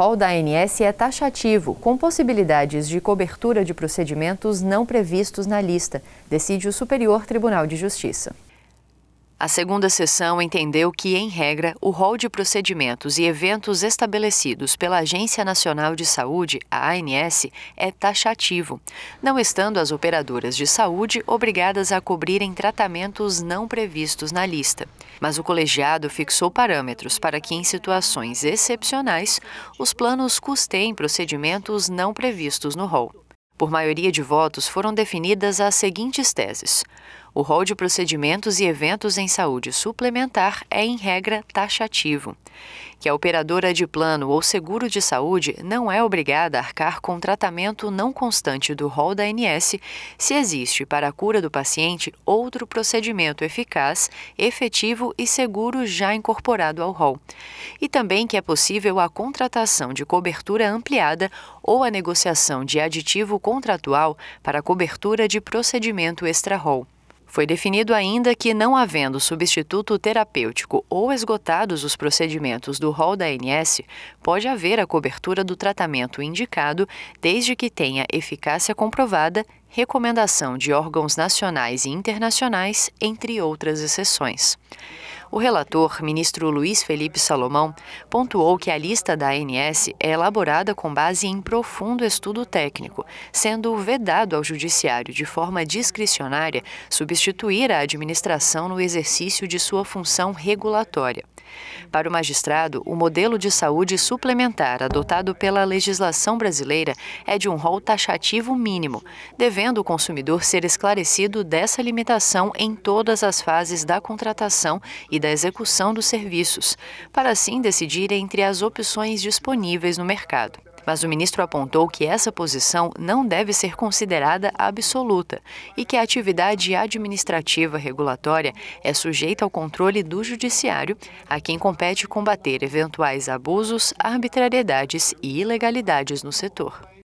rol da ANS é taxativo, com possibilidades de cobertura de procedimentos não previstos na lista, decide o Superior Tribunal de Justiça. A segunda sessão entendeu que, em regra, o rol de procedimentos e eventos estabelecidos pela Agência Nacional de Saúde, a ANS, é taxativo, não estando as operadoras de saúde obrigadas a cobrirem tratamentos não previstos na lista. Mas o colegiado fixou parâmetros para que, em situações excepcionais, os planos custeiem procedimentos não previstos no rol. Por maioria de votos foram definidas as seguintes teses: o rol de procedimentos e eventos em saúde suplementar é, em regra, taxativo. Que a operadora de plano ou seguro de saúde não é obrigada a arcar com tratamento não constante do rol da ANS se existe para a cura do paciente outro procedimento eficaz, efetivo e seguro já incorporado ao rol. E também que é possível a contratação de cobertura ampliada ou a negociação de aditivo contratual para cobertura de procedimento extra-rol. Foi definido ainda que, não havendo substituto terapêutico ou esgotados os procedimentos do rol da ANS, pode haver a cobertura do tratamento indicado desde que tenha eficácia comprovada, recomendação de órgãos nacionais e internacionais, entre outras exceções. O relator, ministro Luiz Felipe Salomão, pontuou que a lista da ANS é elaborada com base em profundo estudo técnico, sendo vedado ao judiciário de forma discricionária substituir a administração no exercício de sua função regulatória. Para o magistrado, o modelo de saúde suplementar adotado pela legislação brasileira é de um rol taxativo mínimo, devendo o consumidor ser esclarecido dessa limitação em todas as fases da contratação e da execução dos serviços, para assim decidir entre as opções disponíveis no mercado. Mas o ministro apontou que essa posição não deve ser considerada absoluta e que a atividade administrativa regulatória é sujeita ao controle do Judiciário, a quem compete combater eventuais abusos, arbitrariedades e ilegalidades no setor.